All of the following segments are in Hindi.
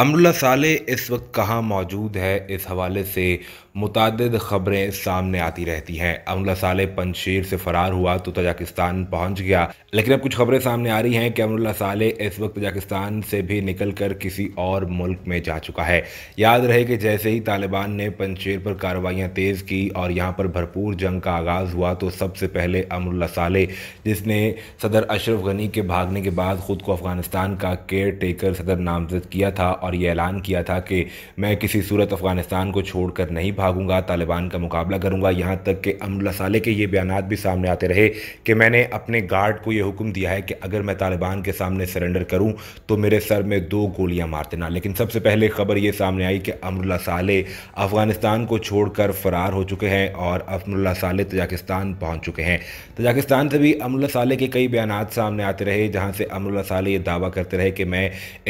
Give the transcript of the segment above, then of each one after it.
अमरुल्ला साले इस वक्त कहाँ मौजूद है इस हवाले से मुतद खबरें सामने आती रहती हैं अमला साले पंजशीर से फरार हुआ तो तजाकिस्तान पहुंच गया लेकिन अब कुछ खबरें सामने आ रही हैं कि अमरुल्ला साले इस वक्त तजाकिस्तान से भी निकल कर किसी और मुल्क में जा चुका है याद रहे कि जैसे ही तालिबान ने पंजशीर पर कार्रवाइयाँ तेज़ की और यहाँ पर भरपूर जंग का आगाज़ हुआ तो सबसे पहले अमरुल्ला साले जिसने सदर अशरफ गनी के भागने के बाद ख़ुद को अफ़गानिस्तान का केयर टेकर सदर नामजद किया था और ये ऐलान किया था कि मैं किसी सूरत अफ़गानिस्तान को छोड़ नहीं भाग भागूंगा तालिबान का मुकाबला करूंगा यहाँ तक कि अमरुल्ला साले के ये बयान भी सामने आते रहे कि मैंने अपने गार्ड को ये हुक्म दिया है कि अगर मैं तालिबान के सामने सरेंडर करूँ तो मेरे सर में दो गोलियाँ मार देना लेकिन सबसे पहले खबर ये सामने आई कि अमरुल्ला साले अफगानिस्तान को छोड़कर फरार हो चुके हैं और अमरुल्ला साले तजाकिस्तान पहुँच चुके हैं तजाकिस्तान से भी अमर साले के कई बयान सामने आते रहे जहाँ से अमरुल्ला साले ये दावा करते रहे कि मैं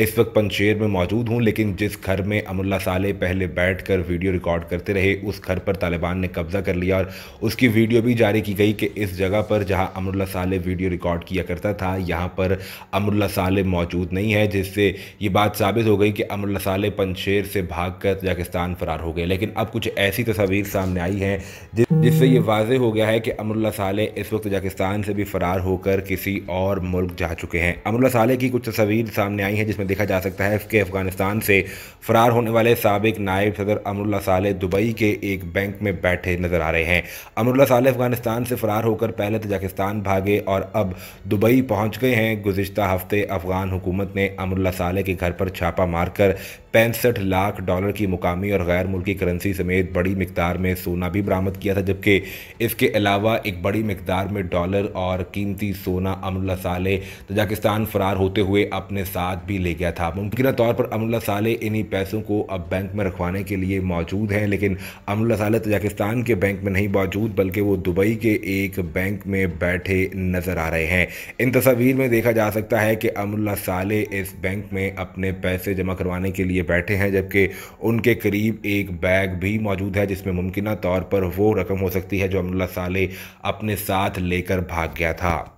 इस वक्त पंचेर में मौजूद हूँ लेकिन जिस घर में अमरुल्ला साले पहले बैठ वीडियो रिकॉर्ड करते रहे रहे उस घर पर तालिबान ने कब्जा कर लिया और उसकी वीडियो भी जारी की गई कि इस जगह पर जहां अमरुल्ला साले वीडियो रिकॉर्ड किया करता था यहां पर अमरुल्ला साले मौजूद नहीं है जिससे ये बात साबित हो गई कि अमरुल्ला साले पनशेर से भागकर तजाकिस्तान फरार हो गए लेकिन अब कुछ ऐसी तस्वीर सामने आई हैं जिससे ये वाज हो गया है कि अमरुल्ला साले इस वक्त तजाकिस्तान से भी फ़रार होकर किसी और मुल्क जा चुके हैं अमरुल्ला साले की कुछ तस्वीर सामने आई हैं जिसमें देखा जा सकता है कि अफगानिस्तान से फ़रार होने वाले सबक नायब सदर अमरुल्ला साले दुबई मुंबई के एक बैंक में बैठे नजर आ रहे हैं अमरुल्ला साले अफगानिस्तान से फरार होकर पहले तजाकिस्तान तो भागे और अब दुबई पहुंच गए हैं गुजशत हफ्ते अफगान हुकूमत ने अमरुल्ला साले के घर पर छापा मारकर पैंसठ लाख डॉलर की मुकामी और गैर मुल्की करेंसी समेत बड़ी मकदार में सोना भी बरामद किया था जबकि इसके अलावा एक बड़ी मकदार में डॉलर और कीमती सोना अमरुल्ला साले तजाकिस्तान तो फरार होते हुए अपने साथ भी ले गया था मुमकिन तौर पर अमरुल्ला साले इन्हीं पैसों को अब बैंक में रखवाने के लिए मौजूद हैं लेकिन अमरुल्ला साले तजाकिस्तान के बैंक में नहीं मौजूद बल्कि वो दुबई के एक बैंक में बैठे नज़र आ रहे हैं इन तस्वीर में देखा जा सकता है कि अमरुल्ला साले इस बैंक में अपने पैसे जमा करवाने के लिए बैठे हैं जबकि उनके करीब एक बैग भी मौजूद है जिसमें मुमकिन तौर पर वो रकम हो सकती है जो अमरुल्ला साले अपने साथ लेकर भाग गया था